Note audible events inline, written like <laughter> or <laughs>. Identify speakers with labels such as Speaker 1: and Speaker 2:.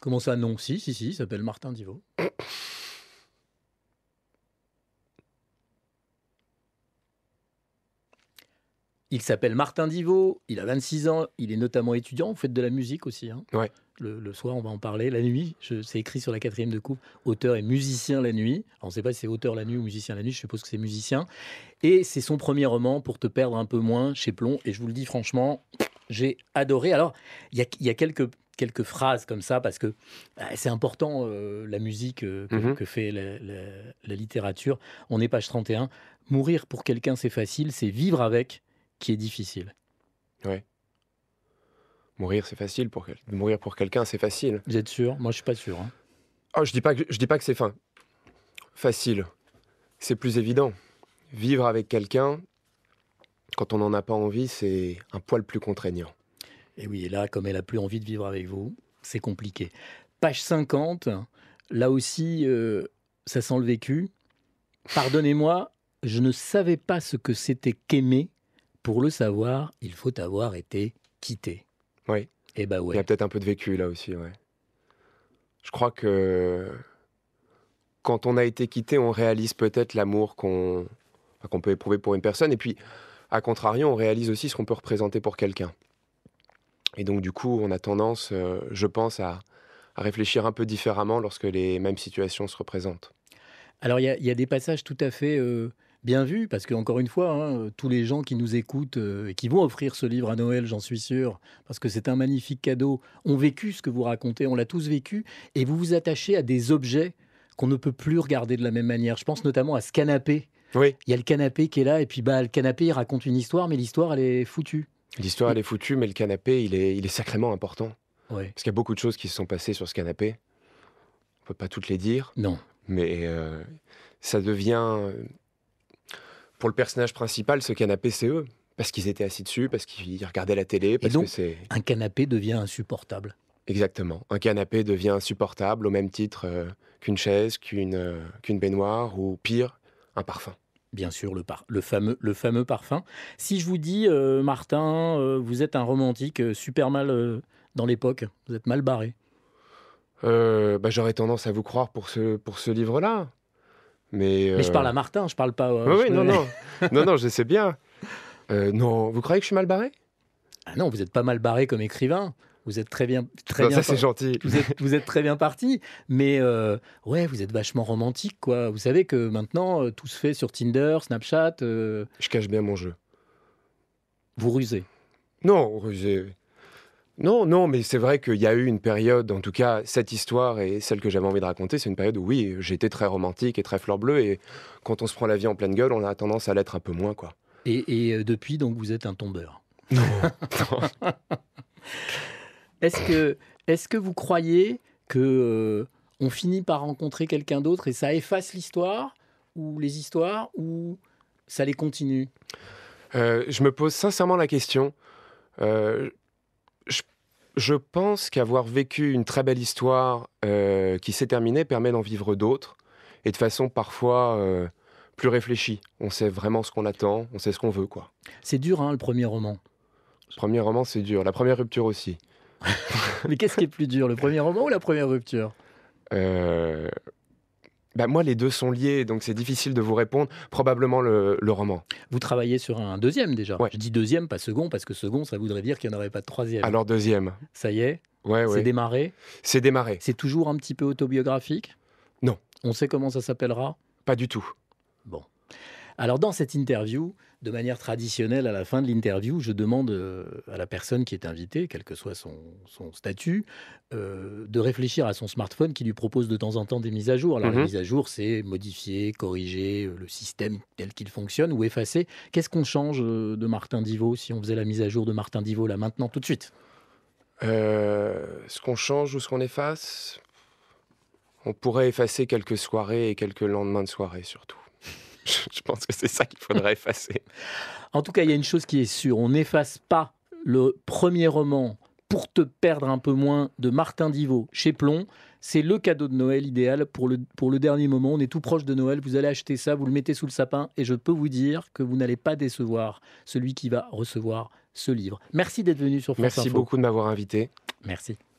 Speaker 1: Comment ça, non Si, si, si, il s'appelle Martin Divo. Il s'appelle Martin Divo. il a 26 ans, il est notamment étudiant, vous faites de la musique aussi. Hein. le, soir, on va en parler. La nuit, c'est écrit sur la quatrième de coupe, auteur et musicien la nuit. on ne sait pas si c'est auteur la nuit ou musicien la nuit, je suppose que c'est musicien. Et c'est son premier roman, Pour te perdre un peu moins, chez Plomb. Et je vous le dis franchement, j'ai adoré. Alors, il y a quelques quelques phrases comme ça parce que bah, c'est important euh, la musique euh, mhm. que, fait la, littérature. On est page 31. Mourir pour quelqu'un, c'est facile, c'est vivre avec qui est difficile.
Speaker 2: Ouais. Mourir, c'est facile pour mourir pour quelqu'un, c'est facile. Vous êtes sûr Moi, je suis pas sûr. Hein. Oh, je dis pas que je dis pas que c'est fin. Facile. C'est plus évident. Vivre avec quelqu'un, quand on n'en a pas envie, c'est un poil plus contraignant. Et oui, et là, comme elle a plus envie de vivre avec vous, c'est compliqué.
Speaker 1: Page 50, là aussi, euh, ça sent le vécu. Pardonnez-moi, je ne savais pas ce que c'était qu'aimer. Pour le savoir,
Speaker 2: il faut avoir été quitté. Oui. Et eh bah ben ouais. Il y a peut-être un peu de vécu là aussi, ouais. Je crois que quand on a été quitté, on réalise peut-être l'amour qu'on peut éprouver pour une personne. Et puis, à contrario, on réalise aussi ce qu'on peut représenter pour quelqu'un. Et donc, du coup, on a tendance, euh, je pense, à, réfléchir un peu différemment lorsque les mêmes situations se représentent. Alors, il y, a des
Speaker 1: passages tout à fait euh, bien vus, parce que, encore une fois, hein, tous les gens qui nous écoutent euh, et qui vont offrir ce livre à Noël, j'en suis sûr, parce que c'est un magnifique cadeau, ont vécu ce que vous racontez, on l'a tous vécu, et vous vous attachez à des objets qu'on ne peut plus regarder de la même manière. Je pense notamment à ce canapé. Il y a le canapé qui est là, et puis bah, le canapé, il raconte une histoire, mais l'histoire, elle est
Speaker 2: foutue. L'histoire, elle est foutue, mais le canapé, il est, sacrément important. Parce qu'il y a beaucoup de choses qui se sont passées sur ce canapé. On peut pas toutes les dire. Non. Mais euh, ça devient. Pour le personnage principal, ce canapé, c'est eux. Parce qu'ils étaient assis dessus, parce qu'ils regardaient la télé. donc,
Speaker 1: un canapé devient insupportable.
Speaker 2: Exactement. Un canapé devient insupportable au même titre euh, qu'une chaise, qu'une, euh, qu'une baignoire ou pire, un parfum. Bien sûr, le, fameux, le fameux parfum. Si je vous dis, euh,
Speaker 1: Martin, euh, vous êtes un romantique euh, super mal dans l'époque, vous êtes mal barré.
Speaker 2: Bah, j'aurais tendance à vous croire pour ce, pour ce livre-là. Mais, je parle à
Speaker 1: Martin, je parle pas. non, non.
Speaker 2: non, je sais bien. non, vous croyez que je suis
Speaker 1: mal barré ah Non, vous n'êtes pas mal barré comme écrivain vous êtes très bien, très bien. Ça c'est gentil. Vous êtes, très bien parti, mais euh, ouais, vous êtes vachement romantique, quoi. Vous savez que maintenant euh, tout se fait sur Tinder, Snapchat. Euh, Je cache bien mon jeu. Vous
Speaker 2: rusez. Non, rusez. Non, non, mais c'est vrai qu'il y a eu une période, en tout cas, cette histoire et celle que j'avais envie de raconter, c'est une période où, oui, j'étais très romantique et très fleur bleue, et quand on se prend la vie en pleine gueule, on a tendance à l'être un peu moins, quoi.
Speaker 1: Et, depuis, donc, vous êtes un tombeur. Non. <laughs> non est-ce que, est que vous croyez que euh, on finit par rencontrer quelqu'un d'autre et ça efface l'histoire
Speaker 2: ou les histoires ou ça les continue euh, Je me pose sincèrement la question. Euh, je, pense qu'avoir vécu une très belle histoire qui s'est terminée permet d'en vivre d'autres et de façon parfois plus réfléchie. On sait vraiment ce qu'on attend, on sait ce qu'on veut. quoi. C'est dur, hein, le premier roman. Le premier roman, c'est dur. La première rupture aussi. <laughs> Mais qu'est-ce qui est plus dur, le premier roman ou la première rupture euh, bah, moi, les deux sont liés, donc c'est difficile de vous répondre. Probablement le, roman.
Speaker 1: Vous travaillez sur un deuxième déjà.
Speaker 2: Je dis deuxième, pas second,
Speaker 1: parce que second, ça voudrait dire qu'il n'y en aurait pas de troisième. Alors deuxième. Ça y est ouais, C'est démarré C'est démarré. C'est toujours un petit peu autobiographique Non. On sait comment ça s'appellera Pas du tout. Bon. Alors dans cette interview, de manière traditionnelle, à la fin de l'interview, je demande euh, à la personne qui est invitée, quel que soit son, statut, euh, de réfléchir à son smartphone qui lui propose de temps en temps des mises à jour. Alors, les mhm. mises à jour, c'est modifier, corriger euh, le système tel qu'il fonctionne ou effacer. Qu'est-ce qu'on change de Martin Divot si on faisait la
Speaker 2: mise à jour de Martin Divot là maintenant, tout de suite Ce qu'on change ou ce qu'on efface on pourrait effacer quelques soirées et quelques lendemains de soirée surtout. <laughs> je pense que c'est ça qu'il faudrait effacer.
Speaker 1: En tout cas, il y a une chose qui est sûre, on n'efface pas le premier roman pour te perdre un peu moins de Martin Divot chez Plomb. C'est le cadeau de Noël idéal pour le, pour le dernier moment. On est tout proche de Noël, vous allez acheter ça, vous le mettez sous le sapin et je peux vous dire que vous n'allez pas décevoir celui qui va recevoir
Speaker 2: ce livre. Merci d'être venu sur France Merci beaucoup de m'avoir invité. Merci.